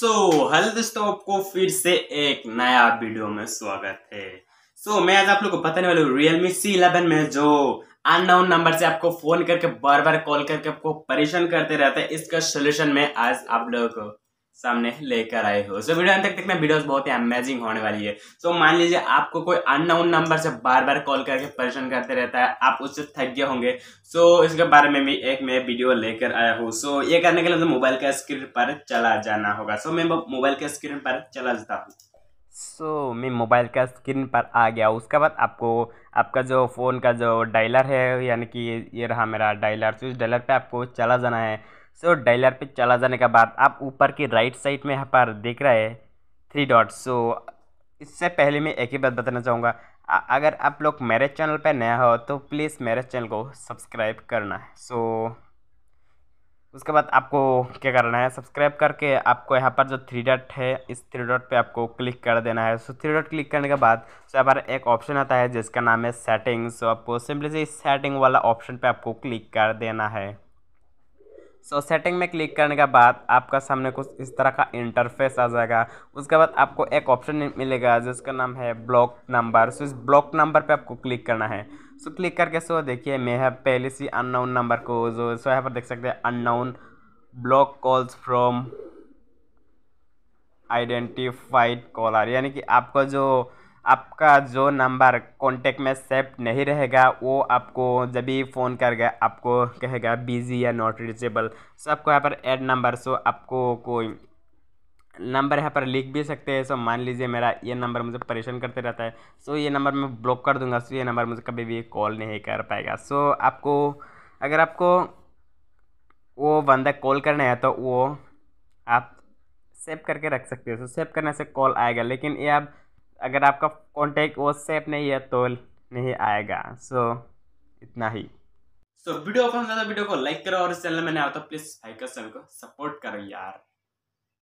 सो so, hello दोस्तों आपको फिर से एक नया वीडियो में स्वागत है सो so, मैं आज आप लोग को बताने वाला हूँ रियलमी सी इलेवन में जो अननाउन नंबर से आपको फोन करके बार बार कॉल करके आपको परेशान करते रहते हैं इसका सोल्यूशन मैं आज आप लोगों को सामने लेकर आए हो सो वीडियो अंत तक देखना वीडियोस बहुत ही अमेजिंग होने वाली है सो so, मान लीजिए आपको कोई अननाउन नंबर से बार बार कॉल करके परेशान करते रहता है आप उससे थक गए होंगे सो so, इसके बारे में भी एक मैं वीडियो लेकर आया हूँ सो so, ये करने के लिए मोबाइल के स्क्रीन पर चला जाना होगा सो so, मैं मोबाइल के स्क्रीन पर चला जाता हूँ सो so, मैं मोबाइल का स्क्रीन पर आ गया उसके बाद आपको आपका जो फ़ोन का जो डायलर है यानी कि ये रहा मेरा डायलर तो इस डायलर पे आपको चला जाना है सो so, डायलर पे चला जाने के बाद आप ऊपर की राइट साइड में यहाँ पर देख रहे हैं थ्री डॉट सो इससे पहले मैं एक ही बात बताना चाहूँगा अगर आप लोग मेरे चैनल पर नया हो तो प्लीज़ मेरे चैनल को सब्सक्राइब करना है सो so, उसके बाद आपको क्या करना है सब्सक्राइब करके आपको यहाँ पर जो थ्री डॉट है इस थ्री डॉट पे आपको क्लिक कर देना है सो थ्री डॉट क्लिक करने के बाद सो यहाँ पर एक ऑप्शन आता है जिसका नाम है सेटिंग सो आपको सिंपली से इस सेटिंग वाला ऑप्शन पे आपको क्लिक कर देना है सो so, सेटिंग में क्लिक करने के बाद आपका सामने कुछ इस तरह का इंटरफेस आ जाएगा उसके बाद आपको एक ऑप्शन मिलेगा जिसका नाम है ब्लॉक नंबर सो इस ब्लॉक नंबर पे आपको क्लिक करना है सो so, क्लिक करके सो देखिए मैं है पहले सी अननाउन नंबर को जो सो यहाँ पर देख सकते हैं unknown block calls from identified caller यानी कि आपका जो आपका जो नंबर कॉन्टेक्ट में सेव नहीं रहेगा वो आपको जब भी फ़ोन करेगा आपको कहेगा बिजी या नॉट रिचेबल सो आपको यहाँ पर एड नंबर सो आपको कोई नंबर यहाँ पर लिख भी सकते हैं सो मान लीजिए मेरा ये नंबर मुझे परेशान करते रहता है सो ये नंबर मैं ब्लॉक कर दूंगा सो ये नंबर मुझे कभी भी कॉल नहीं कर पाएगा सो आपको अगर आपको वो बंदा कॉल करना है तो वो आप सेव करके रख सकते हो सो सेव करने से कॉल आएगा लेकिन ये आप अगर आपका कॉन्टैक्ट व्हाट्सएप नहीं है तो नहीं आएगा सो so, इतना ही सो so, वीडियो पसंद आता वीडियो को लाइक करो और इस चैनल में नया आता तो प्लीज़ लाइक कर सभी को सपोर्ट करो यार